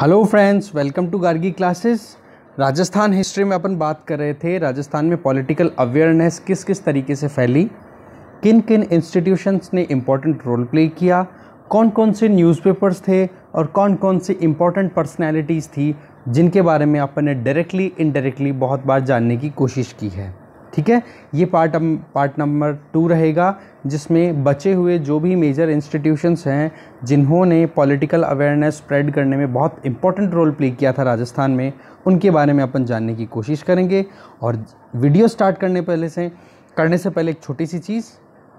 hello friends welcome to Gargi classes Rajasthan history में अपन बात कर रहे थे राजस्थान में पॉलिटिकल अवेयरनेस किस किस तरीके से फैली किन किन इंस्टीट्यूशंस ने इम्पोर्टेंट रोल प्ले किया कौन कौन से न्यूज़पेपर्स थे और कौन कौन सी इम्पोर्टेंट पर्सनैलिटीज़ थी जिनके बारे में अपन ने डायरेक्टली इनडायरेक्टली बहुत बार जानने की कोशिश की है ठीक है ये पार्ट हम पार्ट नंबर टू रहेगा जिसमें बचे हुए जो भी मेजर इंस्टीट्यूशंस हैं जिन्होंने पॉलिटिकल अवेयरनेस स्प्रेड करने में बहुत इंपॉर्टेंट रोल प्ले किया था राजस्थान में उनके बारे में अपन जानने की कोशिश करेंगे और वीडियो स्टार्ट करने पहले से करने से पहले एक छोटी सी चीज़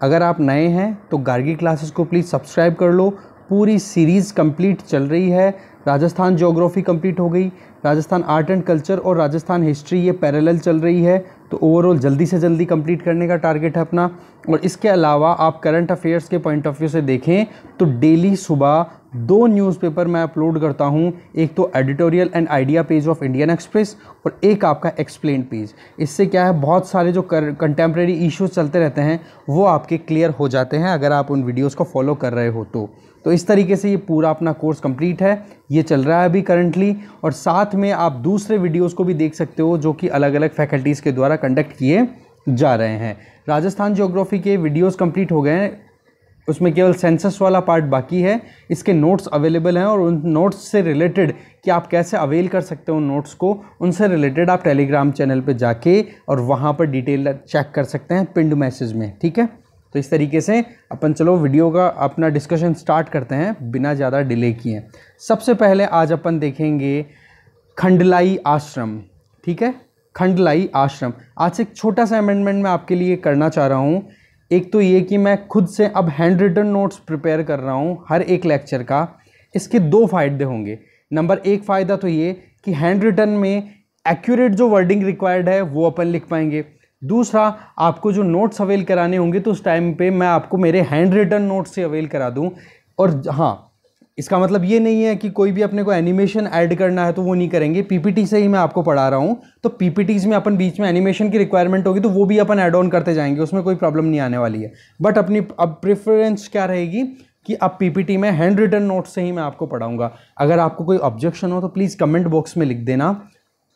अगर आप नए हैं तो गार्गी क्लासेस को प्लीज़ सब्सक्राइब कर लो पूरी सीरीज़ कंप्लीट चल रही है राजस्थान ज्योग्राफ़ी कंप्लीट हो गई राजस्थान आर्ट एंड कल्चर और राजस्थान हिस्ट्री ये पैरेलल चल रही है तो ओवरऑल जल्दी से जल्दी कंप्लीट करने का टारगेट है अपना और इसके अलावा आप करंट अफेयर्स के पॉइंट ऑफ व्यू से देखें तो डेली सुबह दो न्यूज़पेपर मैं अपलोड करता हूं एक तो editorial and idea page of Indian Express और एक आपका एक्सप्लेन पेज इससे क्या है बहुत सारे जो कंटेम्प्रेरी इश्यूज चलते रहते हैं वो आपके क्लियर हो जाते हैं अगर आप उन वीडियोज़ को फॉलो कर रहे हो तो तो इस तरीके से ये पूरा अपना कोर्स कंप्लीट है ये चल रहा है अभी करंटली और साथ में आप दूसरे वीडियोस को भी देख सकते हो जो कि अलग अलग फैकल्टीज़ के द्वारा कंडक्ट किए जा रहे हैं राजस्थान जियोग्राफी के वीडियोस कंप्लीट हो गए हैं उसमें केवल सेंसस वाला पार्ट बाकी है इसके नोट्स अवेलेबल हैं और उन नोट्स से रिलेटेड कि आप कैसे अवेल कर सकते हो उन नोट्स को उनसे रिलेटेड आप टेलीग्राम चैनल पर जाके और वहाँ पर डिटेल चेक कर सकते हैं पिंड मैसेज में ठीक है तो इस तरीके से अपन चलो वीडियो का अपना डिस्कशन स्टार्ट करते हैं बिना ज़्यादा डिले किए सबसे पहले आज अपन देखेंगे खंडलाई आश्रम ठीक है खंडलाई आश्रम आज से एक छोटा सा अमेंडमेंट मैं आपके लिए करना चाह रहा हूँ एक तो ये कि मैं खुद से अब हैंड रिटन नोट्स प्रिपेयर कर रहा हूँ हर एक लेक्चर का इसके दो फ़ायदे होंगे नंबर एक फ़ायदा तो ये कि हैंड रिटन में एक्यूरेट जो वर्डिंग रिक्वायर्ड है वो अपन लिख पाएंगे दूसरा आपको जो नोट्स अवेल कराने होंगे तो उस टाइम पे मैं आपको मेरे हैंड रिटन नोट्स से अवेल करा दूँ और हाँ इसका मतलब ये नहीं है कि कोई भी अपने को एनिमेशन ऐड करना है तो वो नहीं करेंगे पीपीटी से ही मैं आपको पढ़ा रहा हूँ तो पीपीटीज में अपन बीच में एनिमेशन की रिक्वायरमेंट होगी तो वो भी अपन ऐड ऑन करते जाएंगे उसमें कोई प्रॉब्लम नहीं आने वाली है बट अपनी अब प्रेफरेंस क्या रहेगी कि अब पीपीटी में हैंड रिटन नोट से ही मैं आपको पढ़ाऊँगा अगर आपको कोई ऑब्जेक्शन हो तो प्लीज़ कमेंट बॉक्स में लिख देना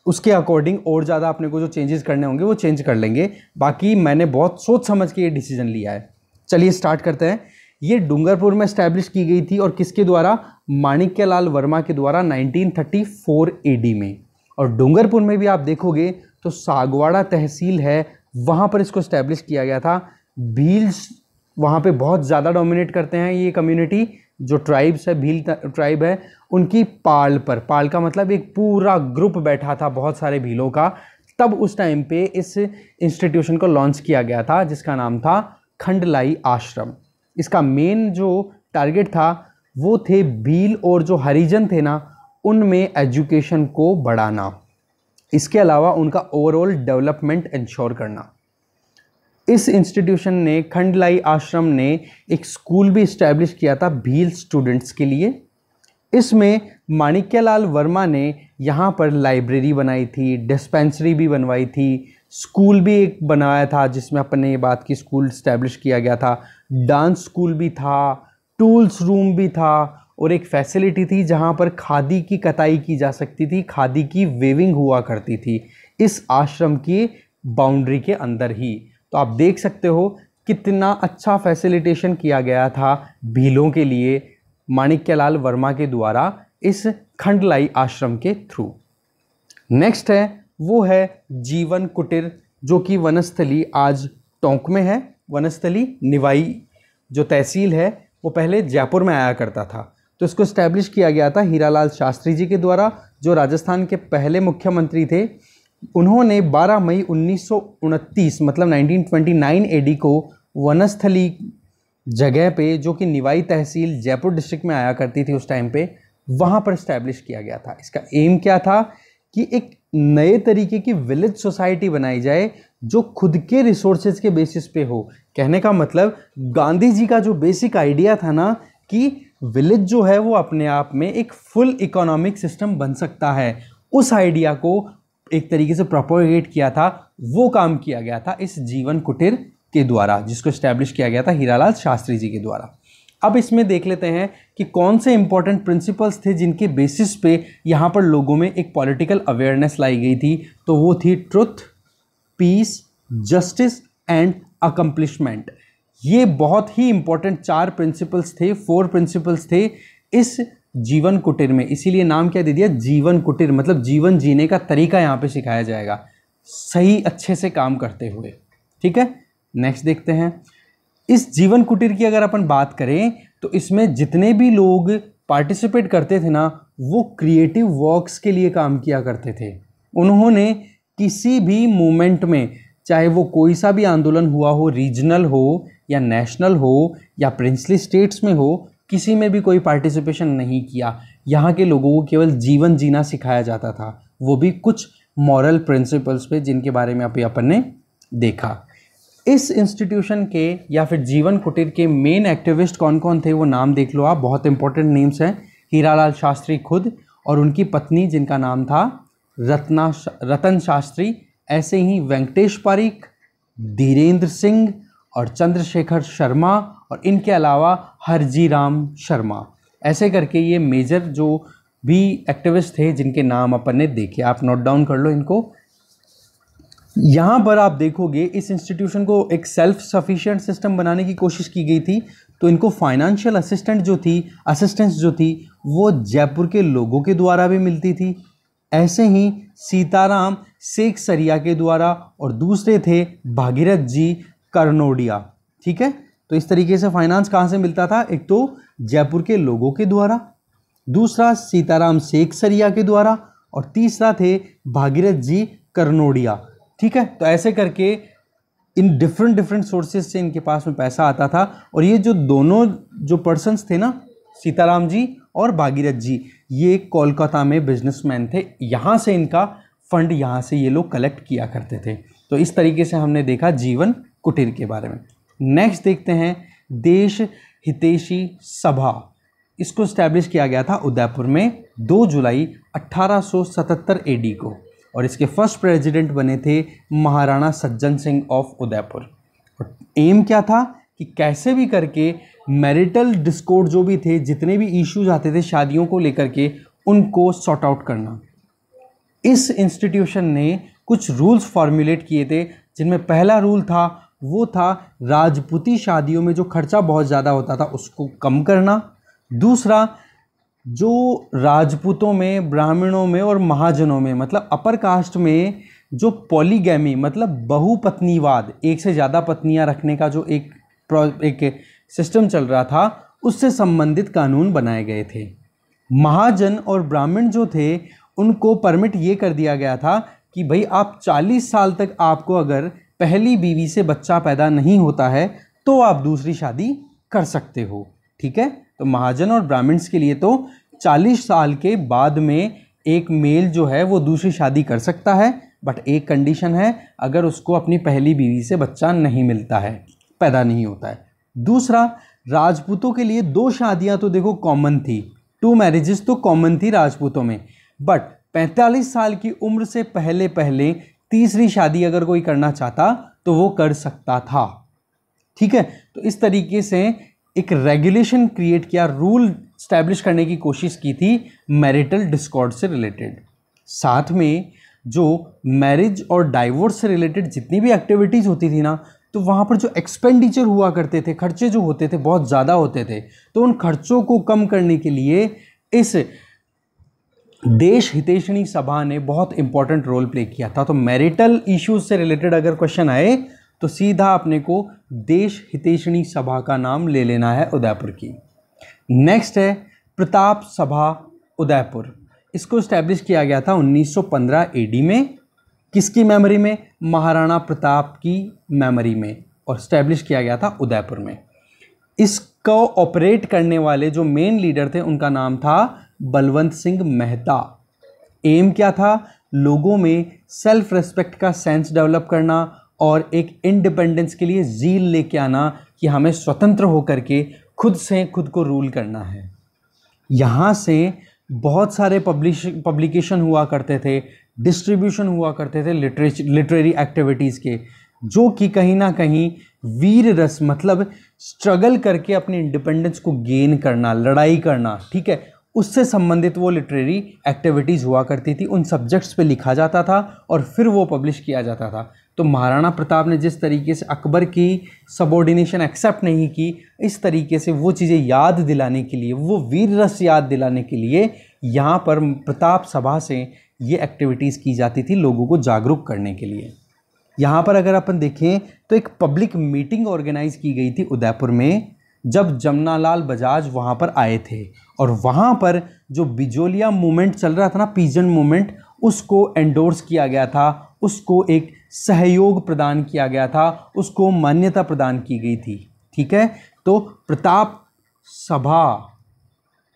उसके अकॉर्डिंग और ज़्यादा अपने को जो चेंजेस करने होंगे वो चेंज कर लेंगे बाकी मैंने बहुत सोच समझ के ये डिसीजन लिया है चलिए स्टार्ट करते हैं ये डूंगरपुर में स्टैब्लिश की गई थी और किसके द्वारा माणिक्य लाल वर्मा के द्वारा 1934 थर्टी में और डूंगरपुर में भी आप देखोगे तो सागवाड़ा तहसील है वहाँ पर इसको स्टैब्लिश किया गया था भील्स वहाँ पे बहुत ज़्यादा डोमिनेट करते हैं ये कम्युनिटी जो ट्राइब्स है भील ट्राइब है उनकी पाल पर पाल का मतलब एक पूरा ग्रुप बैठा था बहुत सारे भीलों का तब उस टाइम पे इस इंस्टीट्यूशन को लॉन्च किया गया था जिसका नाम था खंडलाई आश्रम इसका मेन जो टारगेट था वो थे भील और जो हरिजन थे ना उनमें एजुकेशन को बढ़ाना इसके अलावा उनका ओवरऑल डेवलपमेंट इंश्योर करना इस इंस्टीट्यूशन ने खंडलाई आश्रम ने एक स्कूल भी इस्टेब्लिश किया था भील स्टूडेंट्स के लिए इसमें माणिक्यलाल वर्मा ने यहाँ पर लाइब्रेरी बनाई थी डिस्पेंसरी भी बनवाई थी स्कूल भी एक बनाया था जिसमें अपन ने ये बात की स्कूल इस्टेब्लिश किया गया था डांस स्कूल भी था टूल्स रूम भी था और एक फैसिलिटी थी जहाँ पर खादी की कताई की जा सकती थी खादी की वेविंग हुआ करती थी इस आश्रम की बाउंड्री के अंदर ही तो आप देख सकते हो कितना अच्छा फैसिलिटेशन किया गया था भीलों के लिए माणिक्यलाल वर्मा के द्वारा इस खंडलाई आश्रम के थ्रू नेक्स्ट है वो है जीवन कुटीर जो कि वनस्थली आज टोंक में है वनस्थली निवाई जो तहसील है वो पहले जयपुर में आया करता था तो इसको इस्टेब्लिश किया गया था हीरालाल शास्त्री जी के द्वारा जो राजस्थान के पहले मुख्यमंत्री थे उन्होंने 12 मई उन्नीस मतलब 1929 एडी को वनस्थली जगह पे जो कि निवाई तहसील जयपुर डिस्ट्रिक्ट में आया करती थी उस टाइम पे वहाँ पर इस्टेब्लिश किया गया था इसका एम क्या था कि एक नए तरीके की विलेज सोसाइटी बनाई जाए जो खुद के रिसोर्सेज के बेसिस पे हो कहने का मतलब गांधी जी का जो बेसिक आइडिया था ना कि विलेज जो है वो अपने आप में एक फुल इकोनॉमिक सिस्टम बन सकता है उस आइडिया को एक तरीके से प्रोपोगेट किया था वो काम किया गया था इस जीवन कुटीर के द्वारा जिसको इस्टेब्लिश किया गया था हीरालाल शास्त्री जी के द्वारा अब इसमें देख लेते हैं कि कौन से इंपॉर्टेंट प्रिंसिपल्स थे जिनके बेसिस पे यहाँ पर लोगों में एक पॉलिटिकल अवेयरनेस लाई गई थी तो वो थी truth peace justice and accomplishment ये बहुत ही इंपॉर्टेंट चार प्रिंसिपल्स थे फोर प्रिंसिपल्स थे इस जीवन कुटीर में इसीलिए नाम क्या दे दिया जीवन कुटीर मतलब जीवन जीने का तरीका यहाँ पे सिखाया जाएगा सही अच्छे से काम करते हुए ठीक है नेक्स्ट देखते हैं इस जीवन कुटीर की अगर अपन बात करें तो इसमें जितने भी लोग पार्टिसिपेट करते थे ना वो क्रिएटिव वर्क्स के लिए काम किया करते थे उन्होंने किसी भी मोमेंट में चाहे वो कोई सा भी आंदोलन हुआ हो रीजनल हो या नेशनल हो या प्रिंसली स्टेट्स में हो किसी में भी कोई पार्टिसिपेशन नहीं किया यहाँ के लोगों को केवल जीवन जीना सिखाया जाता था वो भी कुछ मॉरल प्रिंसिपल्स पे जिनके बारे में अभी अपन ने देखा इस इंस्टीट्यूशन के या फिर जीवन कुटीर के मेन एक्टिविस्ट कौन कौन थे वो नाम देख लो आप बहुत इंपॉर्टेंट नेम्स हैं हीरालाल शास्त्री खुद और उनकी पत्नी जिनका नाम था रत्ना रतन शास्त्री ऐसे ही वेंकटेश पारीख धीरेन्द्र सिंह और चंद्रशेखर शर्मा और इनके अलावा हरजी राम शर्मा ऐसे करके ये मेजर जो भी एक्टिविस्ट थे जिनके नाम अपन ने देखे आप नोट डाउन कर लो इनको यहाँ पर आप देखोगे इस इंस्टीट्यूशन को एक सेल्फ सफिशिएंट सिस्टम बनाने की कोशिश की गई थी तो इनको फाइनेंशियल असिस्टेंट जो थी असिस्टेंस जो थी वो जयपुर के लोगों के द्वारा भी मिलती थी ऐसे ही सीताराम शेख सरिया के द्वारा और दूसरे थे भागीरथ जी कर्नोडिया ठीक है तो इस तरीके से फाइनेंस कहाँ से मिलता था एक तो जयपुर के लोगों के द्वारा दूसरा सीताराम शेख सरिया के द्वारा और तीसरा थे भागीरथ जी कर्नोडिया ठीक है तो ऐसे करके इन डिफरेंट डिफरेंट सोर्सेज से इनके पास में पैसा आता था और ये जो दोनों जो पर्सनस थे ना सीताराम जी और भागीरथ जी ये कोलकाता में बिजनेसमैन थे यहाँ से इनका फंड यहाँ से ये लोग कलेक्ट किया करते थे तो इस तरीके से हमने देखा जीवन कुटीर के बारे में नेक्स्ट देखते हैं देश हितेशी सभा इसको स्टैब्लिश किया गया था उदयपुर में 2 जुलाई 1877 एडी को और इसके फर्स्ट प्रेसिडेंट बने थे महाराणा सज्जन सिंह ऑफ उदयपुर और एम क्या था कि कैसे भी करके मैरिटल डिस्कोर्ट जो भी थे जितने भी इश्यूज आते थे शादियों को लेकर के उनको सॉर्ट आउट करना इस इंस्टीट्यूशन ने कुछ रूल्स फॉर्मुलेट किए थे जिनमें पहला रूल था वो था राजपूती शादियों में जो खर्चा बहुत ज़्यादा होता था उसको कम करना दूसरा जो राजपूतों में ब्राह्मणों में और महाजनों में मतलब अपर कास्ट में जो पॉलीगैमी मतलब बहुपत्नीवाद एक से ज़्यादा पत्नियां रखने का जो एक एक सिस्टम चल रहा था उससे संबंधित कानून बनाए गए थे महाजन और ब्राह्मण जो थे उनको परमिट ये कर दिया गया था कि भाई आप 40 साल तक आपको अगर पहली बीवी से बच्चा पैदा नहीं होता है तो आप दूसरी शादी कर सकते हो ठीक है तो महाजन और ब्राह्मण्स के लिए तो 40 साल के बाद में एक मेल जो है वो दूसरी शादी कर सकता है बट एक कंडीशन है अगर उसको अपनी पहली बीवी से बच्चा नहीं मिलता है पैदा नहीं होता है दूसरा राजपूतों के लिए दो शादियां तो देखो कॉमन थी टू मैरिजेस तो कॉमन थी राजपूतों में बट 45 साल की उम्र से पहले पहले तीसरी शादी अगर कोई करना चाहता तो वो कर सकता था ठीक है तो इस तरीके से एक रेगुलेशन क्रिएट किया रूल स्टैब्लिश करने की कोशिश की थी मैरिटल डिस्कॉर्ड से रिलेटेड साथ में जो मैरिज और डाइवोर्स से रिलेटेड जितनी भी एक्टिविटीज़ होती थी ना तो वहाँ पर जो एक्सपेंडिचर हुआ करते थे खर्चे जो होते थे बहुत ज़्यादा होते थे तो उन खर्चों को कम करने के लिए इस देश हितेशनी सभा ने बहुत इंपॉर्टेंट रोल प्ले किया था तो मैरिटल इश्यूज से रिलेटेड अगर क्वेश्चन आए तो सीधा अपने को देश हितेशनी सभा का नाम ले लेना है उदयपुर की नेक्स्ट है प्रताप सभा उदयपुर इसको इस्टेब्लिश किया गया था 1915 एडी में किसकी मेमोरी में महाराणा प्रताप की मेमोरी में और इस्टेब्लिश किया गया था उदयपुर में इसको ऑपरेट करने वाले जो मेन लीडर थे उनका नाम था बलवंत सिंह मेहता एम क्या था लोगों में सेल्फ रेस्पेक्ट का सेंस डेवलप करना और एक इंडिपेंडेंस के लिए जील लेके आना कि हमें स्वतंत्र होकर के खुद से खुद को रूल करना है यहाँ से बहुत सारे पब्लिश पब्लिकेशन हुआ करते थे डिस्ट्रीब्यूशन हुआ करते थे लिटरेच लिटरेरी एक्टिविटीज़ के जो कि कहीं ना कहीं वीर रस मतलब स्ट्रगल करके अपने इंडिपेंडेंस को गेन करना लड़ाई करना ठीक है उससे संबंधित वो लिटरेरी एक्टिविटीज़ हुआ करती थी उन सब्जेक्ट्स पे लिखा जाता था और फिर वो पब्लिश किया जाता था तो महाराणा प्रताप ने जिस तरीके से अकबर की सबॉर्डिनेशन एक्सेप्ट नहीं की इस तरीके से वो चीज़ें याद दिलाने के लिए वो वीर रस याद दिलाने के लिए यहाँ पर प्रताप सभा से ये एक्टिविटीज़ की जाती थी लोगों को जागरूक करने के लिए यहाँ पर अगर अपन देखें तो एक पब्लिक मीटिंग ऑर्गेनाइज़ की गई थी उदयपुर में जब जमनालाल बजाज वहाँ पर आए थे और वहाँ पर जो बिजोलिया मूवमेंट चल रहा था ना पीजन मूवमेंट उसको एंडोर्स किया गया था उसको एक सहयोग प्रदान किया गया था उसको मान्यता प्रदान की गई थी ठीक है तो प्रताप सभा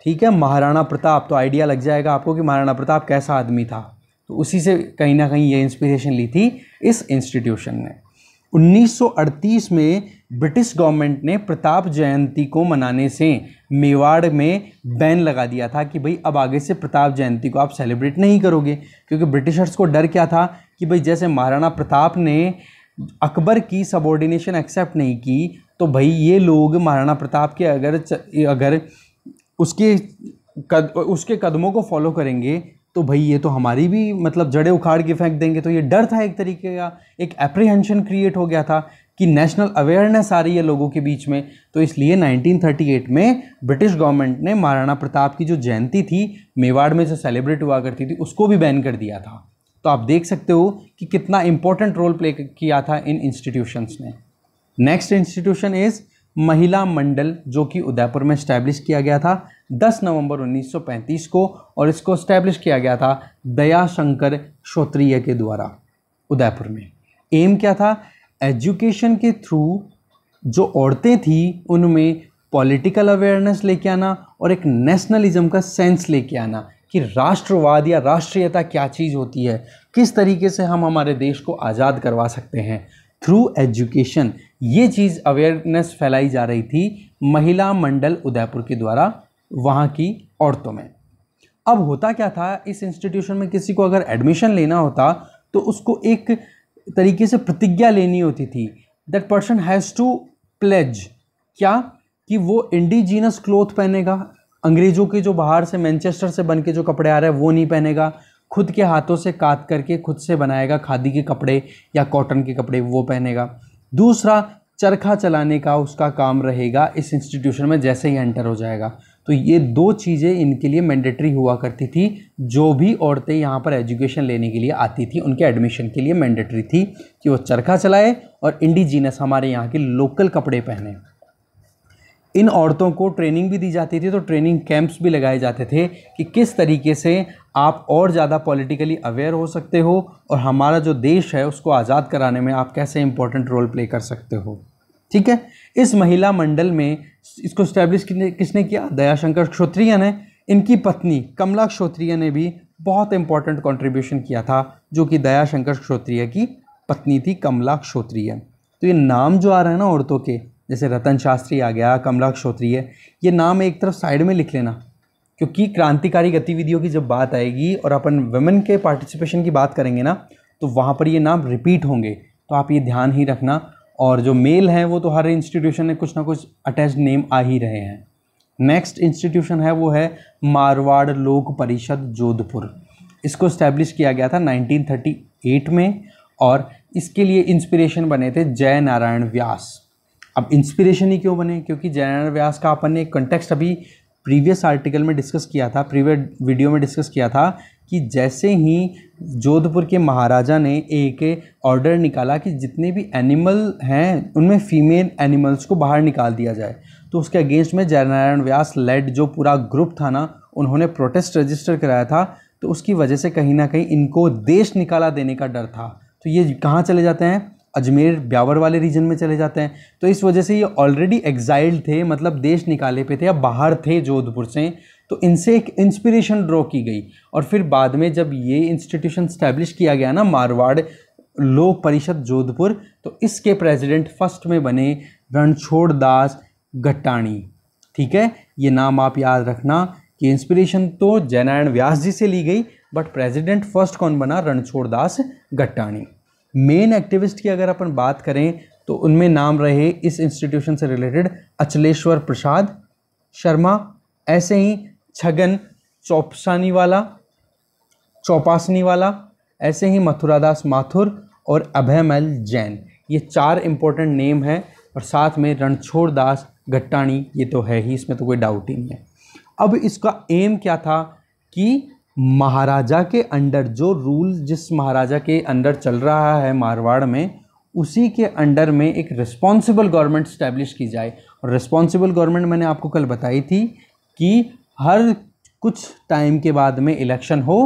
ठीक है महाराणा प्रताप तो आइडिया लग जाएगा आपको कि महाराणा प्रताप कैसा आदमी था तो उसी से कहीं ना कहीं ये इंस्पिरेशन ली थी इस इंस्टीट्यूशन ने 1938 में ब्रिटिश गवर्नमेंट ने प्रताप जयंती को मनाने से मेवाड़ में बैन लगा दिया था कि भाई अब आगे से प्रताप जयंती को आप सेलिब्रेट नहीं करोगे क्योंकि ब्रिटिशर्स को डर क्या था कि भाई जैसे महाराणा प्रताप ने अकबर की सबॉर्डिनेशन एक्सेप्ट नहीं की तो भाई ये लोग महाराणा प्रताप के अगर अगर उसके कद उसके कदमों को फॉलो करेंगे तो भाई ये तो हमारी भी मतलब जड़े उखाड़ के फेंक देंगे तो ये डर था एक तरीके का एक अप्रिहेंशन क्रिएट हो गया था कि नेशनल अवेयरनेस आ रही है लोगों के बीच में तो इसलिए 1938 में ब्रिटिश गवर्नमेंट ने महाराणा प्रताप की जो जयंती थी मेवाड़ में जो सेलिब्रेट हुआ करती थी उसको भी बैन कर दिया था तो आप देख सकते हो कि कितना इम्पोर्टेंट रोल प्ले किया था इन इंस्टीट्यूशंस ने नेक्स्ट इंस्टीट्यूशन इज़ महिला मंडल जो कि उदयपुर में इस्टेब्लिश किया गया था 10 नवंबर 1935 को और इसको स्टैब्लिश किया गया था दयाशंकर श्रोत्रिय के द्वारा उदयपुर में एम क्या था एजुकेशन के थ्रू जो औरतें थीं उनमें पॉलिटिकल अवेयरनेस लेके आना और एक नेशनलिज्म का सेंस लेके आना कि राष्ट्रवाद या राष्ट्रीयता क्या चीज़ होती है किस तरीके से हम हमारे देश को आज़ाद करवा सकते हैं थ्रू एजुकेशन ये चीज़ अवेयरनेस फैलाई जा रही थी महिला मंडल उदयपुर के द्वारा वहाँ की औरतों में अब होता क्या था इस इंस्टीट्यूशन में किसी को अगर एडमिशन लेना होता तो उसको एक तरीके से प्रतिज्ञा लेनी होती थी that person has to pledge क्या कि वो इंडिजीनस क्लोथ पहनेगा अंग्रेज़ों के जो बाहर से मैनचेस्टर से बन के जो कपड़े आ रहे हैं वो नहीं पहनेगा खुद के हाथों से काट करके खुद से बनाएगा खादी के कपड़े या कॉटन के कपड़े वो पहनेगा दूसरा चरखा चलाने का उसका काम रहेगा इस इंस्टीट्यूशन में जैसे ही एंटर हो जाएगा तो ये दो चीज़ें इनके लिए मैंडेटरी हुआ करती थी जो भी औरतें यहाँ पर एजुकेशन लेने के लिए आती थी उनके एडमिशन के लिए मैंडेटरी थी कि वो चरखा चलाए और इंडिजीनस हमारे यहाँ के लोकल कपड़े पहने इन औरतों को ट्रेनिंग भी दी जाती थी तो ट्रेनिंग कैंप्स भी लगाए जाते थे कि किस तरीके से आप और ज़्यादा पॉलिटिकली अवेयर हो सकते हो और हमारा जो देश है उसको आज़ाद कराने में आप कैसे इम्पोर्टेंट रोल प्ले कर सकते हो ठीक है इस महिला मंडल में इसको स्टैब्लिश किसने किया दयाशंकर क्षोत्रिया ने इनकी पत्नी कमला क्षोत्रिया ने भी बहुत इंपॉर्टेंट कंट्रीब्यूशन किया था जो कि दयाशंकर क्षोत्रिया की पत्नी थी कमला क्षोत्रिया तो ये नाम जो आ रहा है ना औरतों के जैसे रतन शास्त्री आ गया कमला क्षोत्रिय ये नाम एक तरफ साइड में लिख लेना क्योंकि क्रांतिकारी गतिविधियों की जब बात आएगी और अपन वेमेन के पार्टिसिपेशन की बात करेंगे ना तो वहाँ पर ये नाम रिपीट होंगे तो आप ये ध्यान ही रखना और जो मेल हैं वो तो हर इंस्टीट्यूशन में कुछ ना कुछ अटैच नेम आ ही रहे हैं नेक्स्ट इंस्टीट्यूशन है वो है मारवाड़ लोक परिषद जोधपुर इसको इस्टेब्लिश किया गया था 1938 में और इसके लिए इंस्पिरेशन बने थे जय नारायण व्यास अब इंस्पिरेशन ही क्यों बने क्योंकि जय नारायण व्यास का अपन ने कंटेक्सट अभी प्रीवियस आर्टिकल में डिस्कस किया था प्रीवियस वीडियो में डिस्कस किया था कि जैसे ही जोधपुर के महाराजा ने एक ऑर्डर निकाला कि जितने भी एनिमल हैं उनमें फ़ीमेल एनिमल्स को बाहर निकाल दिया जाए तो उसके अगेंस्ट में जयनारायण व्यास लेड जो पूरा ग्रुप था ना उन्होंने प्रोटेस्ट रजिस्टर कराया था तो उसकी वजह से कहीं ना कहीं इनको देश निकाला देने का डर था तो ये कहाँ चले जाते हैं अजमेर ब्यावर वाले रीजन में चले जाते हैं तो इस वजह से ये ऑलरेडी एग्जाइल्ड थे मतलब देश निकाले पे थे या बाहर थे जोधपुर से तो इनसे एक इंस्पिरेशन ड्रॉ की गई और फिर बाद में जब ये इंस्टीट्यूशन स्टैब्लिश किया गया ना मारवाड़ लोक परिषद जोधपुर तो इसके प्रेसिडेंट फर्स्ट में बने रणछोड़ दास घट्टाणी ठीक है ये नाम आप याद रखना कि इंस्पिरेशन तो जयनारायण व्यास जी से ली गई बट प्रेसिडेंट फर्स्ट कौन बना रणछोड़ दास घट्टाणी मेन एक्टिविस्ट की अगर अपन बात करें तो उनमें नाम रहे इस इंस्टीट्यूशन से रिलेटेड अचलेश्वर प्रसाद शर्मा ऐसे ही छगन चौपसानी वाला चौपासनी वाला ऐसे ही मथुरादास माथुर और अभयमल जैन ये चार इम्पोर्टेंट नेम हैं और साथ में रणछोड़ दास गट्टानी ये तो है ही इसमें तो कोई डाउट ही नहीं है अब इसका एम क्या था कि महाराजा के अंडर जो रूल जिस महाराजा के अंडर चल रहा है मारवाड़ में उसी के अंडर में एक रिस्पॉन्सिबल गवर्नमेंट स्टैब्लिश की जाए और रिस्पॉन्सिबल गवर्नमेंट मैंने आपको कल बताई थी कि हर कुछ टाइम के बाद में इलेक्शन हो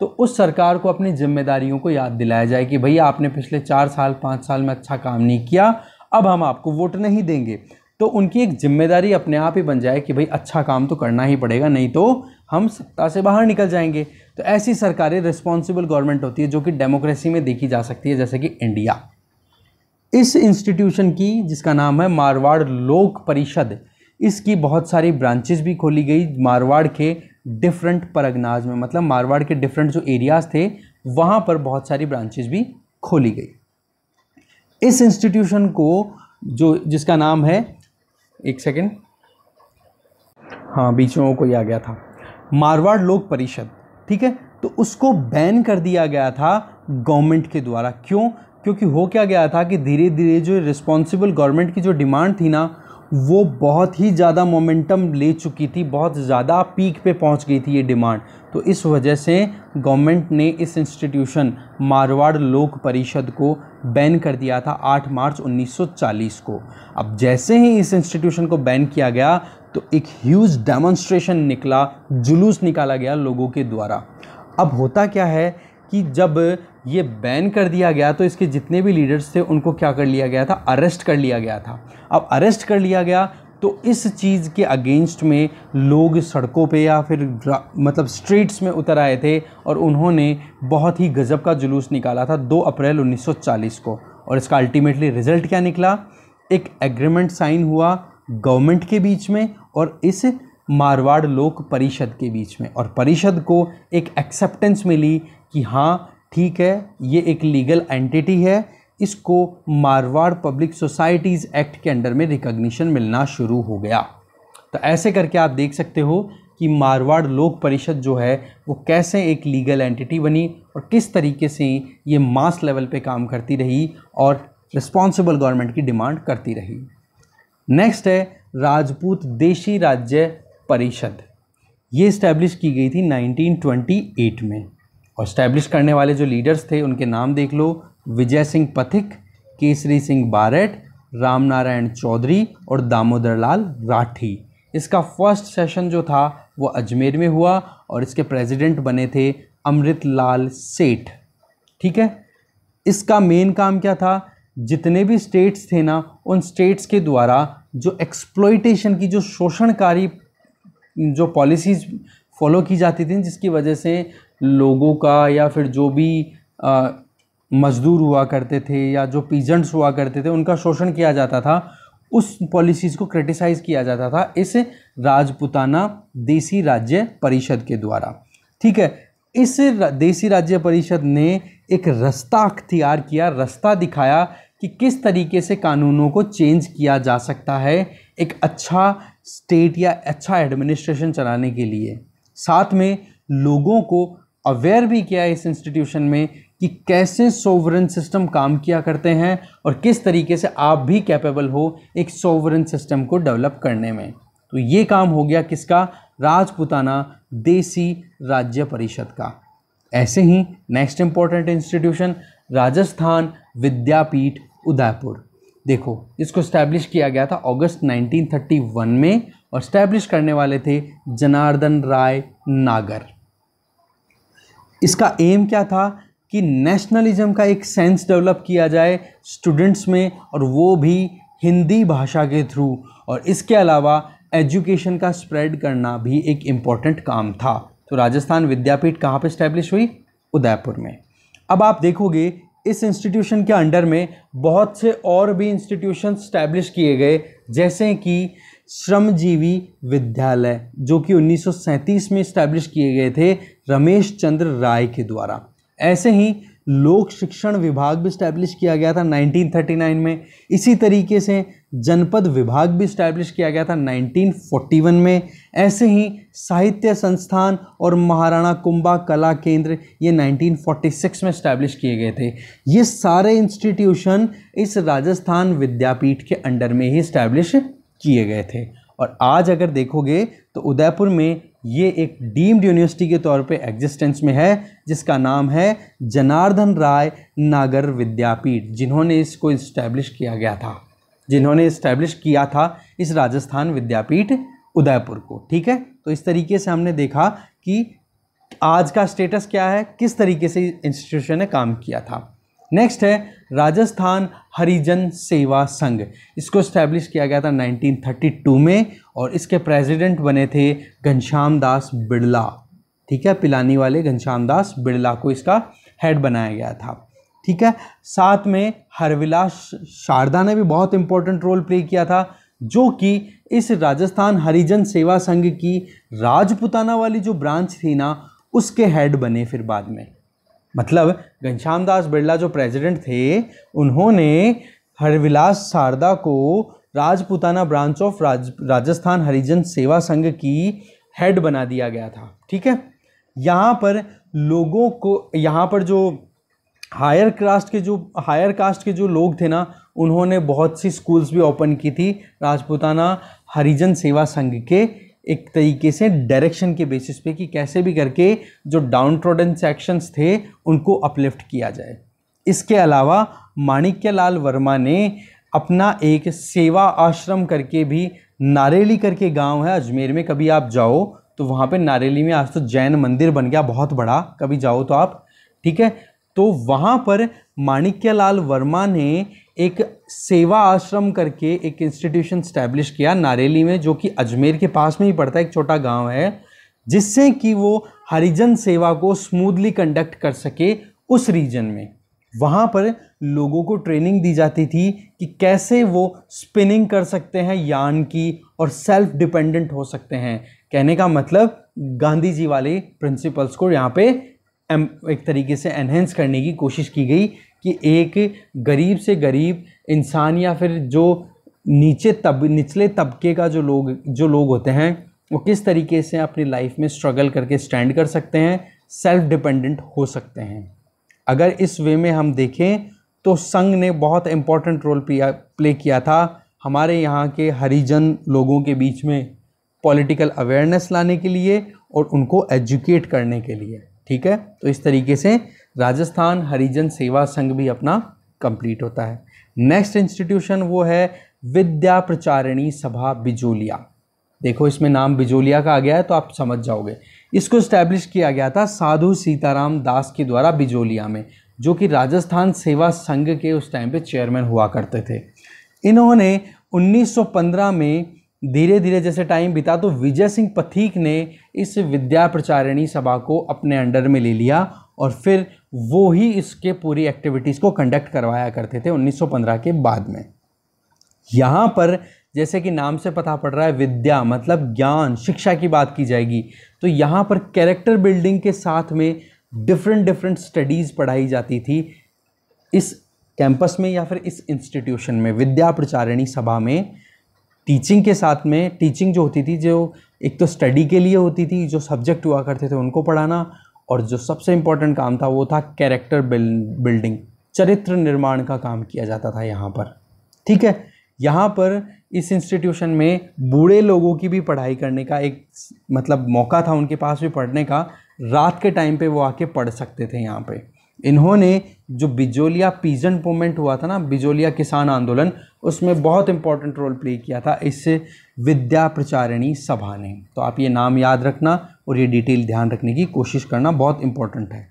तो उस सरकार को अपनी जिम्मेदारियों को याद दिलाया जाए कि भैया आपने पिछले चार साल पाँच साल में अच्छा काम नहीं किया अब हम आपको वोट नहीं देंगे तो उनकी एक जिम्मेदारी अपने आप ही बन जाए कि भाई अच्छा काम तो करना ही पड़ेगा नहीं तो हम सत्ता से बाहर निकल जाएंगे तो ऐसी सरकारें रिस्पॉन्सिबल गवर्नमेंट होती है जो कि डेमोक्रेसी में देखी जा सकती है जैसे कि इंडिया इस इंस्टीट्यूशन की जिसका नाम है मारवाड़ लोक परिषद इसकी बहुत सारी ब्रांचेस भी खोली गई मारवाड़ के डिफरेंट परगनाज में मतलब मारवाड़ के डिफरेंट जो एरियाज थे वहाँ पर बहुत सारी ब्रांचेज भी खोली गई इस इंस्टीट्यूशन को जो जिसका नाम है एक सेकेंड हाँ बीच में वो कोई आ गया था मारवाड़ लोक परिषद ठीक है तो उसको बैन कर दिया गया था गवर्नमेंट के द्वारा क्यों क्योंकि हो क्या गया था कि धीरे धीरे जो रिस्पॉन्सिबल गवर्नमेंट की जो डिमांड थी ना वो बहुत ही ज़्यादा मोमेंटम ले चुकी थी बहुत ज़्यादा पीक पे पहुंच गई थी ये डिमांड तो इस वजह से गवर्नमेंट ने इस इंस्टीट्यूशन मारवाड़ लोक परिषद को बैन कर दिया था 8 मार्च 1940 को अब जैसे ही इस इंस्टीट्यूशन को बैन किया गया तो एक ह्यूज डेमोन्स्ट्रेशन निकला जुलूस निकाला गया लोगों के द्वारा अब होता क्या है कि जब ये बैन कर दिया गया तो इसके जितने भी लीडर्स थे उनको क्या कर लिया गया था अरेस्ट कर लिया गया था अब अरेस्ट कर लिया गया तो इस चीज़ के अगेंस्ट में लोग सड़कों पे या फिर मतलब स्ट्रीट्स में उतर आए थे और उन्होंने बहुत ही गज़ब का जुलूस निकाला था 2 अप्रैल 1940 को और इसका अल्टीमेटली रिज़ल्ट क्या निकला एक एग्रीमेंट साइन हुआ गवर्नमेंट के बीच में और इस मारवाड़ लोक परिषद के बीच में और परिषद को एक एक्सेप्टेंस मिली कि हाँ ठीक है ये एक लीगल एंटिटी है इसको मारवाड़ पब्लिक सोसाइटीज़ एक्ट के अंडर में रिकग्निशन मिलना शुरू हो गया तो ऐसे करके आप देख सकते हो कि मारवाड़ लोक परिषद जो है वो कैसे एक लीगल एंटिटी बनी और किस तरीके से ये मास लेवल पे काम करती रही और रिस्पॉन्सिबल गवर्नमेंट की डिमांड करती रही नेक्स्ट है राजपूत देशी राज्य परिषद ये इस्टेब्लिश की गई थी 1928 में और स्टैब्लिश करने वाले जो लीडर्स थे उनके नाम देख लो विजय सिंह पथिक केसरी सिंह बारेट रामनारायण चौधरी और दामोदर लाल राठी इसका फर्स्ट सेशन जो था वो अजमेर में हुआ और इसके प्रेसिडेंट बने थे अमृत लाल सेठ ठीक है इसका मेन काम क्या था जितने भी स्टेट्स थे ना उन स्टेट्स के द्वारा जो एक्सप्लोइटेशन की जो शोषणकारी जो पॉलिसीज़ फॉलो की जाती थी जिसकी वजह से लोगों का या फिर जो भी मजदूर हुआ करते थे या जो पीजेंट्स हुआ करते थे उनका शोषण किया जाता था उस पॉलिसीज़ को क्रिटिसाइज़ किया जाता था इस राजपुताना देसी राज्य परिषद के द्वारा ठीक है इस देसी राज्य परिषद ने एक रास्ता अख्तियार किया रास्ता दिखाया कि किस तरीके से कानूनों को चेंज किया जा सकता है एक अच्छा स्टेट या अच्छा एडमिनिस्ट्रेशन चलाने के लिए साथ में लोगों को अवेयर भी किया इस इंस्टीट्यूशन में कि कैसे सोवरन सिस्टम काम किया करते हैं और किस तरीके से आप भी कैपेबल हो एक सोवरन सिस्टम को डेवलप करने में तो ये काम हो गया किसका राजपुताना देसी राज्य परिषद का ऐसे ही next important institution Rajasthan Vidyapeeth Udaipur देखो इसको स्टैब्लिश किया गया था अगस्त 1931 में और स्टैब्लिश करने वाले थे जनार्दन राय नागर इसका एम क्या था कि नेशनलिज्म का एक सेंस डेवलप किया जाए स्टूडेंट्स में और वो भी हिंदी भाषा के थ्रू और इसके अलावा एजुकेशन का स्प्रेड करना भी एक इम्पॉर्टेंट काम था तो राजस्थान विद्यापीठ कहाँ पर स्टैब्लिश हुई उदयपुर में अब आप देखोगे इस इंस्टीट्यूशन के अंडर में बहुत से और भी इंस्टीट्यूशन स्टैब्लिश किए गए जैसे कि श्रमजीवी विद्यालय जो कि 1937 में स्टैब्लिश किए गए थे रमेश चंद्र राय के द्वारा ऐसे ही लोक शिक्षण विभाग भी स्टैब्लिश किया गया था 1939 में इसी तरीके से जनपद विभाग भी स्टैब्लिश किया गया था 1941 में ऐसे ही साहित्य संस्थान और महाराणा कुंभा कला केंद्र ये 1946 में स्टैब्लिश किए गए थे ये सारे इंस्टीट्यूशन इस राजस्थान विद्यापीठ के अंडर में ही स्टैब्लिश किए गए थे और आज अगर देखोगे तो उदयपुर में ये एक डीम्ड यूनिवर्सिटी के तौर पे एग्जिस्टेंस में है जिसका नाम है जनार्दन राय नागर विद्यापीठ जिन्होंने इसको इस्टेब्लिश किया गया था जिन्होंने इस्टेब्लिश किया था इस राजस्थान विद्यापीठ उदयपुर को ठीक है तो इस तरीके से हमने देखा कि आज का स्टेटस क्या है किस तरीके से इंस्टीट्यूशन ने काम किया था नेक्स्ट है राजस्थान हरिजन सेवा संघ इसको इस्टेब्लिश किया गया था 1932 में और इसके प्रेसिडेंट बने थे घनश्याम दास बिड़ला ठीक है पिलानी वाले घनश्याम दास बिड़ला को इसका हेड बनाया गया था ठीक है साथ में हरविलास शारदा ने भी बहुत इंपॉर्टेंट रोल प्ले किया था जो कि इस राजस्थान हरिजन सेवा संघ की राजपुताना वाली जो ब्रांच थी ना उसके हेड बने फिर बाद में मतलब घनश्याम दास बिरला जो प्रेसिडेंट थे उन्होंने हरविलास शारदा को राजपुताना ब्रांच ऑफ राज राजस्थान हरिजन सेवा संघ की हेड बना दिया गया था ठीक है यहाँ पर लोगों को यहाँ पर जो हायर कास्ट के जो हायर कास्ट के जो लोग थे ना उन्होंने बहुत सी स्कूल्स भी ओपन की थी राजपुताना हरिजन सेवा संघ के एक तरीके से डायरेक्शन के बेसिस पे कि कैसे भी करके जो डाउन ट्रोडन सेक्शंस थे उनको अपलिफ्ट किया जाए इसके अलावा माणिक्य लाल वर्मा ने अपना एक सेवा आश्रम करके भी नारेली करके गांव है अजमेर में कभी आप जाओ तो वहाँ पे नारेली में आज तो जैन मंदिर बन गया बहुत बड़ा कभी जाओ तो आप ठीक है तो वहाँ पर माणिक्य लाल वर्मा ने एक सेवा आश्रम करके एक इंस्टीट्यूशन स्टैब्लिश किया नारेली में जो कि अजमेर के पास में ही पड़ता है एक छोटा गांव है जिससे कि वो हरिजन सेवा को स्मूथली कंडक्ट कर सके उस रीजन में वहाँ पर लोगों को ट्रेनिंग दी जाती थी कि कैसे वो स्पिनिंग कर सकते हैं यान की और सेल्फ डिपेंडेंट हो सकते हैं कहने का मतलब गांधी जी वाले प्रिंसिपल्स को यहाँ पे एक तरीके से एनहेंस करने की कोशिश की गई कि एक गरीब से गरीब इंसान या फिर जो नीचे तब निचले तबके का जो लोग जो लोग होते हैं वो किस तरीके से अपनी लाइफ में स्ट्रगल करके स्टैंड कर सकते हैं सेल्फ डिपेंडेंट हो सकते हैं अगर इस वे में हम देखें तो संघ ने बहुत इम्पोर्टेंट रोल प्ले किया था हमारे यहाँ के हरिजन लोगों के बीच में पॉलिटिकल अवेयरनेस लाने के लिए और उनको एजुकेट करने के लिए ठीक है तो इस तरीके से राजस्थान हरिजन सेवा संघ भी अपना कंप्लीट होता है नेक्स्ट इंस्टीट्यूशन वो है विद्या प्रचारिणी सभा बिजोलिया देखो इसमें नाम बिजोलिया का आ गया है तो आप समझ जाओगे इसको स्टैब्लिश किया गया था साधु सीताराम दास के द्वारा बिजोलिया में जो कि राजस्थान सेवा संघ के उस टाइम पे चेयरमैन हुआ करते थे इन्होंने 1915 में धीरे धीरे जैसे टाइम बिता तो विजय सिंह पथीक ने इस विद्या प्रचारिणी सभा को अपने अंडर में ले लिया और फिर वो ही इसके पूरी एक्टिविटीज़ को कंडक्ट करवाया करते थे 1915 के बाद में यहाँ पर जैसे कि नाम से पता पड़ रहा है विद्या मतलब ज्ञान शिक्षा की बात की जाएगी तो यहाँ पर कैरेक्टर बिल्डिंग के साथ में डिफरेंट डिफरेंट स्टडीज़ पढ़ाई जाती थी इस कैंपस में या फिर इस इंस्टीट्यूशन में विद्या प्रचारिणी सभा में टीचिंग के साथ में टीचिंग जो होती थी जो एक तो स्टडी के लिए होती थी जो सब्जेक्ट हुआ करते थे उनको पढ़ाना और जो सबसे इम्पोर्टेंट काम था वो था कैरेक्टर बिल्डिंग चरित्र निर्माण का काम किया जाता था यहाँ पर ठीक है यहाँ पर इस इंस्टीट्यूशन में बूढ़े लोगों की भी पढ़ाई करने का एक मतलब मौका था उनके पास भी पढ़ने का रात के टाइम पे वो आके पढ़ सकते थे यहाँ पे इन्होंने जो बिजोलिया पीजेंट मूवमेंट हुआ था ना बिजोलिया किसान आंदोलन उसमें बहुत इंपॉर्टेंट रोल प्ले किया था इस विद्या प्रचारिणी सभा ने तो आप ये नाम याद रखना और ये डिटेल ध्यान रखने की कोशिश करना बहुत इंपॉर्टेंट है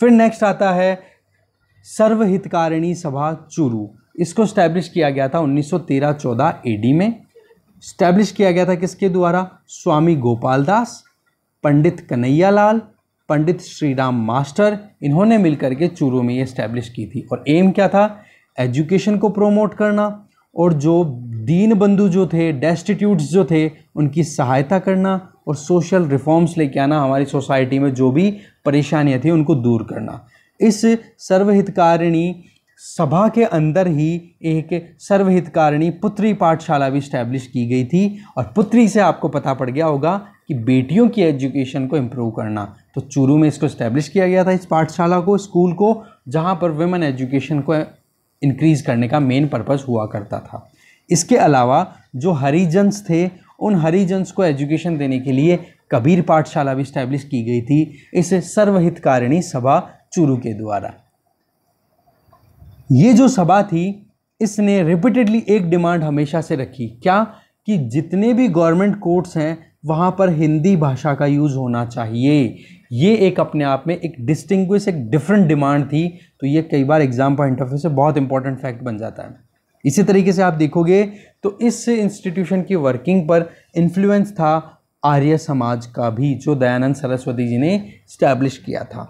फिर नेक्स्ट आता है सर्वहितकारिणी सभा चूरू इसको स्टैब्लिश किया गया था 1913-14 एडी में स्टैब्लिश किया गया था किसके द्वारा स्वामी गोपाल दास पंडित कन्हैया लाल पंडित श्री राम मास्टर इन्होंने मिलकर के चूरू में ये स्टैब्लिश की थी और एम क्या था एजुकेशन को प्रोमोट करना और जो दीन बंधु जो थे डेस्टिट्यूट्स जो थे उनकी सहायता करना और सोशल रिफॉर्म्स लेके आना हमारी सोसाइटी में जो भी परेशानियाँ थी उनको दूर करना इस सर्वहितकारिणी सभा के अंदर ही एक सर्वहितकारिणी पुत्री पाठशाला भी इस्टेब्लिश की गई थी और पुत्री से आपको पता पड़ गया होगा कि बेटियों की एजुकेशन को इम्प्रूव करना तो चूरू में इसको इस्टेब्लिश किया गया था इस पाठशाला को स्कूल को जहाँ पर वेमेन एजुकेशन को इंक्रीज़ करने का मेन पर्पज़ हुआ करता था इसके अलावा जो हरिजन्स थे उन हरिजन्स को एजुकेशन देने के लिए कबीर पाठशाला भी स्टैब्लिश की गई थी इस सर्वहितकारिणी सभा चूरू के द्वारा ये जो सभा थी इसने रिपीटेडली एक डिमांड हमेशा से रखी क्या कि जितने भी गवर्नमेंट कोर्ट्स हैं वहाँ पर हिंदी भाषा का यूज़ होना चाहिए ये एक अपने आप में एक डिस्टिंग्विश एक डिफरेंट डिमांड थी तो ये कई बार एग्ज़ाम पॉइंट ऑफ व्यू से बहुत इंपॉर्टेंट फैक्ट बन जाता है इसी तरीके से आप देखोगे तो इस इंस्टीट्यूशन की वर्किंग पर इन्फ्लुएंस था आर्य समाज का भी जो दयानंद सरस्वती जी ने स्टैब्लिश किया था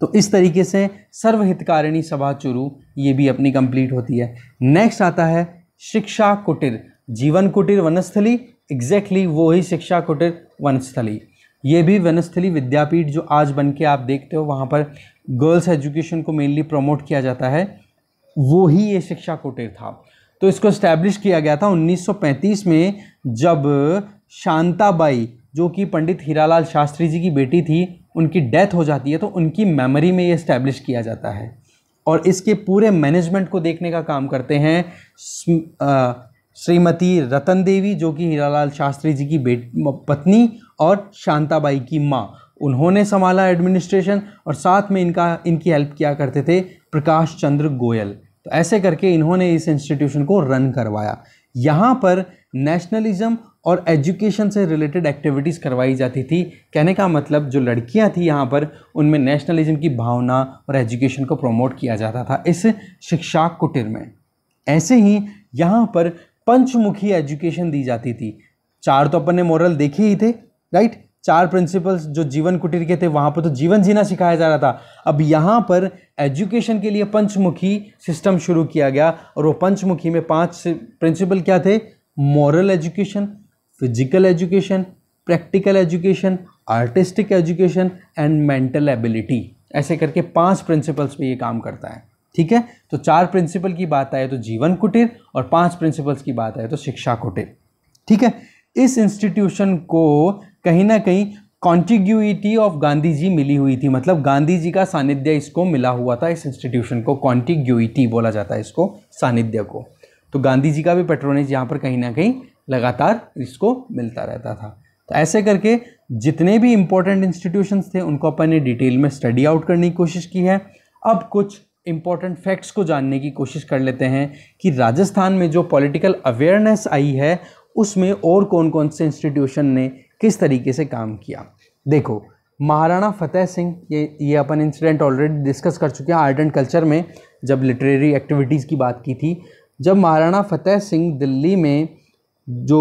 तो इस तरीके से सर्वहितकारिणी सभा चुरू ये भी अपनी कंप्लीट होती है नेक्स्ट आता है शिक्षा कुटिर जीवन कुटिर वनस्थली एग्जैक्टली exactly वो ही शिक्षा कुटिर वनस्थली ये भी वनस्थली विद्यापीठ जो आज बन के आप देखते हो वहाँ पर गर्ल्स एजुकेशन को मेनली प्रमोट किया जाता है वो ही ये शिक्षा कुटीर था तो इसको इस्टेब्लिश किया गया था 1935 में जब शांताबाई जो कि पंडित हीरालाल शास्त्री जी की बेटी थी उनकी डेथ हो जाती है तो उनकी मेमोरी में ये इस्टेब्लिश किया जाता है और इसके पूरे मैनेजमेंट को देखने का काम करते हैं श्रीमती रतन देवी जो कि हीरालाल शास्त्री जी की बेट पत्नी और शांताबाई की माँ उन्होंने संभाला एडमिनिस्ट्रेशन और साथ में इनका इनकी हेल्प किया करते थे प्रकाश चंद्र गोयल तो ऐसे करके इन्होंने इस इंस्टीट्यूशन को रन करवाया यहाँ पर नेशनलिज्म और एजुकेशन से रिलेटेड एक्टिविटीज़ करवाई जाती थी कहने का मतलब जो लड़कियाँ थी यहाँ पर उनमें नेशनलिज्म की भावना और एजुकेशन को प्रमोट किया जाता था इस शिक्षा कुटीर में ऐसे ही यहाँ पर पंचमुखी एजुकेशन दी जाती थी चार तो अपन ने मॉरल देखे ही थे राइट चार प्रिंसिपल्स जो जीवन कुटीर के थे वहाँ पर तो जीवन जीना सिखाया जा रहा था अब यहाँ पर एजुकेशन के लिए पंचमुखी सिस्टम शुरू किया गया और वो पंचमुखी में पांच प्रिंसिपल क्या थे moral education physical education practical education artistic education and mental ability ऐसे करके पांच प्रिंसिपल्स पे ये काम करता है ठीक है तो चार प्रिंसिपल की बात आए तो जीवन कुटीर और पांच प्रिंसिपल्स की बात आए तो शिक्षा कुटीर ठीक है इस इंस्टीट्यूशन को कहीं ना कहीं कॉन्टिग्यूटी ऑफ गांधी जी मिली हुई थी मतलब गांधी जी का सानिध्य इसको मिला हुआ था इस इंस्टीट्यूशन को कॉन्टिग्यूटी बोला जाता है इसको सानिध्य को तो गांधी जी का भी पेट्रोनेज यहाँ पर कहीं ना कहीं लगातार इसको मिलता रहता था तो ऐसे करके जितने भी इम्पोर्टेंट इंस्टीट्यूशंस थे उनको अपन ने डिटेल में स्टडी आउट करने की कोशिश की है अब कुछ इम्पॉर्टेंट फैक्ट्स को जानने की कोशिश कर लेते हैं कि राजस्थान में जो पॉलिटिकल अवेयरनेस आई है उसमें और कौन कौन से इंस्टीट्यूशन ने किस तरीके से काम किया देखो महाराणा फतेह सिंह ये ये अपन इंसिडेंट ऑलरेडी डिस्कस कर चुके हैं आर्ट एंड कल्चर में जब लिटरेरी एक्टिविटीज़ की बात की थी जब महाराणा फतेह सिंह दिल्ली में जो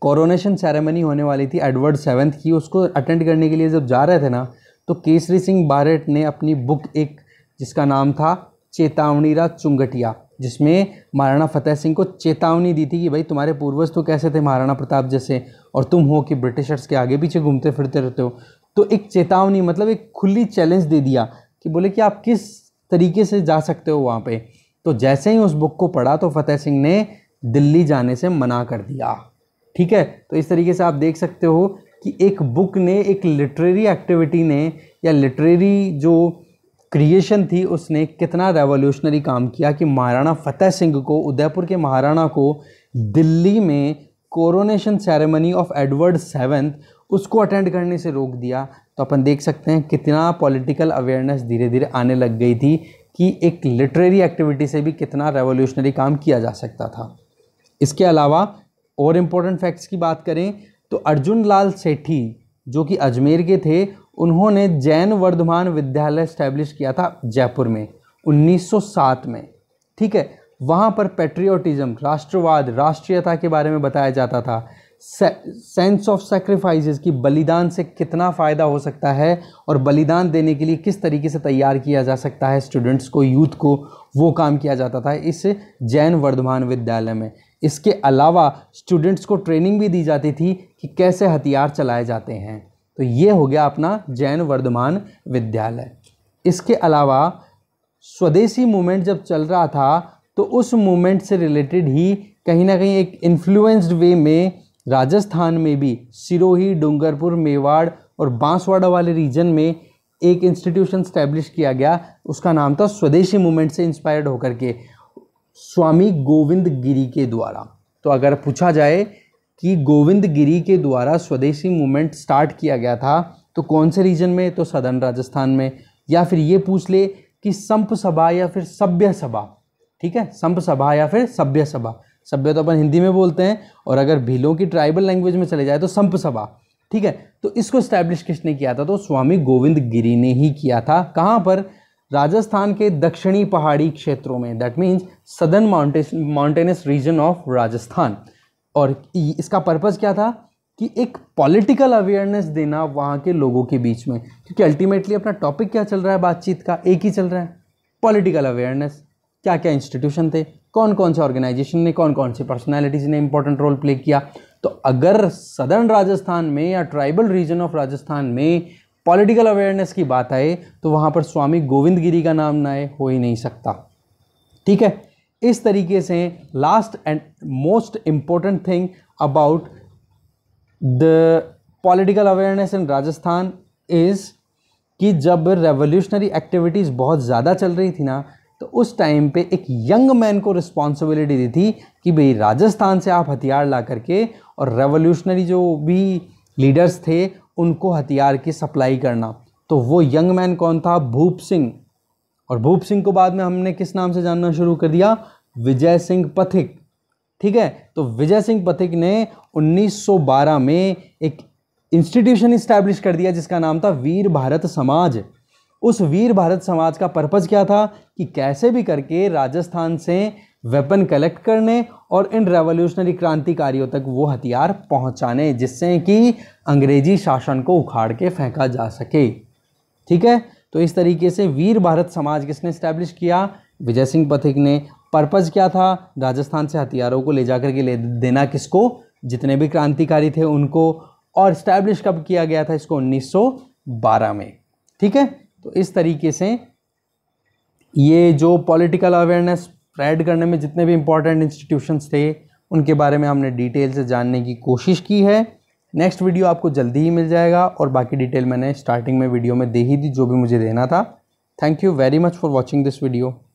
कोरोनेशन सेरेमनी होने वाली थी एडवर्ड सेवन्थ की उसको अटेंड करने के लिए जब जा रहे थे ना तो केसरी सिंह बारेट ने अपनी बुक एक जिसका नाम था चेतावनीरा चुंगटिया जिसमें महाराणा फ़तेह सिंह को चेतावनी दी थी कि भाई तुम्हारे पूर्वज तो कैसे थे महाराणा प्रताप जैसे और तुम हो कि ब्रिटिशर्स के आगे पीछे घूमते फिरते रहते हो तो एक चेतावनी मतलब एक खुली चैलेंज दे दिया कि बोले कि आप किस तरीके से जा सकते हो वहाँ पे तो जैसे ही उस बुक को पढ़ा तो फतेह सिंह ने दिल्ली जाने से मना कर दिया ठीक है तो इस तरीके से आप देख सकते हो कि एक बुक ने एक लिटरेरी एक्टिविटी ने या लिटरेरी जो क्रिएशन थी उसने कितना रेवोल्यूशनरी काम किया कि महाराणा फ़तेह सिंह को उदयपुर के महाराणा को दिल्ली में coronation ceremony of Edward seventh उसको अटेंड करने से रोक दिया तो अपन देख सकते हैं कितना पॉलिटिकल अवेयरनेस धीरे धीरे आने लग गई थी कि एक लिटरेरी एक्टिविटी से भी कितना रेवोल्यूशनरी काम किया जा सकता था इसके अलावा और इम्पोर्टेंट फैक्ट्स की बात करें तो अर्जुन लाल सेठी जो कि अजमेर के थे उन्होंने जैन वर्धमान विद्यालय स्टैब्लिश किया था जयपुर में 1907 में ठीक है वहाँ पर पेट्रियोटिज़म राष्ट्रवाद राष्ट्रीयता के बारे में बताया जाता था सेंस ऑफ सेक्रीफाइज की बलिदान से कितना फ़ायदा हो सकता है और बलिदान देने के लिए किस तरीके से तैयार किया जा सकता है स्टूडेंट्स को यूथ को वो काम किया जाता था इस जैन वर्धमान विद्यालय में इसके अलावा स्टूडेंट्स को ट्रेनिंग भी दी जाती थी कि कैसे हथियार चलाए जाते हैं तो ये हो गया अपना जैन वर्धमान विद्यालय इसके अलावा स्वदेशी मूवमेंट जब चल रहा था तो उस मूवमेंट से रिलेटेड ही कहीं ना कहीं एक इन्फ्लुएंस्ड वे में राजस्थान में भी सिरोही डूंगरपुर मेवाड़ और बांसवाड़ा वाले रीजन में एक इंस्टीट्यूशन स्टैब्लिश किया गया उसका नाम था स्वदेशी मूवमेंट से इंस्पायर्ड होकर के स्वामी गोविंद गिरी के द्वारा तो अगर पूछा जाए कि गोविंद गिरी के द्वारा स्वदेशी मूवमेंट स्टार्ट किया गया था तो कौन से रीजन में तो सदर्न राजस्थान में या फिर ये पूछ ले कि संप सभा या फिर सभ्य सभा ठीक है संप सभा या फिर सभ्य सभा सभ्य तो अपन हिंदी में बोलते हैं और अगर भीलों की ट्राइबल लैंग्वेज में चले जाए तो संप सभा ठीक है तो इसको स्टैब्लिश किसने किया था तो स्वामी गोविंद गिरी ने ही किया था कहाँ पर राजस्थान के दक्षिणी पहाड़ी क्षेत्रों में that means southern mountain mountainous region of Rajasthan और इसका पर्पज़ क्या था कि एक पॉलिटिकल अवेयरनेस देना वहाँ के लोगों के बीच में क्योंकि अल्टीमेटली अपना टॉपिक क्या चल रहा है बातचीत का एक ही चल रहा है पॉलिटिकल अवेयरनेस क्या क्या इंस्टीट्यूशन थे कौन कौन से ऑर्गेनाइजेशन ने कौन कौन से पर्सनैलिटीज़ ने इंपॉर्टेंट रोल प्ले किया तो अगर सदर्न राजस्थान में या ट्राइबल रीजन ऑफ राजस्थान में पॉलिटिकल अवेयरनेस की बात आए तो वहाँ पर स्वामी गोविंद गिरी का नाम ना आए हो ही नहीं सकता ठीक है इस तरीके से last and most important thing about the political awareness in Rajasthan is कि जब रेवोल्यूशनरी एक्टिविटीज़ बहुत ज़्यादा चल रही थी ना तो उस टाइम पे एक यंग मैन को रिस्पॉन्सिबिलिटी दी थी कि भाई राजस्थान से आप हथियार ला करके और रेवोल्यूशनरी जो भी लीडर्स थे उनको हथियार की सप्लाई करना तो वो यंग मैन कौन था भूप सिंह और भूप सिंह को बाद में हमने किस नाम से जानना शुरू कर दिया विजय सिंह पथिक ठीक है तो विजय सिंह पथिक ने 1912 में एक इंस्टीट्यूशन इस्टेब्लिश कर दिया जिसका नाम था वीर भारत समाज उस वीर भारत समाज का पर्पज़ क्या था कि कैसे भी करके राजस्थान से वेपन कलेक्ट करने और इन रेवोल्यूशनरी क्रांतिकारियों तक वो हथियार पहुंचाने जिससे कि अंग्रेजी शासन को उखाड़ के फेंका जा सके ठीक है तो इस तरीके से वीर भारत समाज किसने इस्टेब्लिश किया विजय सिंह पथिक ने पर्पज़ क्या था राजस्थान से हथियारों को ले जाकर के ले देना किसको जितने भी क्रांतिकारी थे उनको और इस्टेब्लिश कब किया गया था इसको 1912 में ठीक है तो इस तरीके से ये जो पॉलिटिकल अवेयरनेस स्प्रेड करने में जितने भी इम्पोर्टेंट इंस्टीट्यूशंस थे उनके बारे में हमने डिटेल से जानने की कोशिश की है नेक्स्ट वीडियो आपको जल्दी ही मिल जाएगा और बाकी डिटेल मैंने स्टार्टिंग में वीडियो में दे ही दी जो भी मुझे देना था thank you very much for watching this video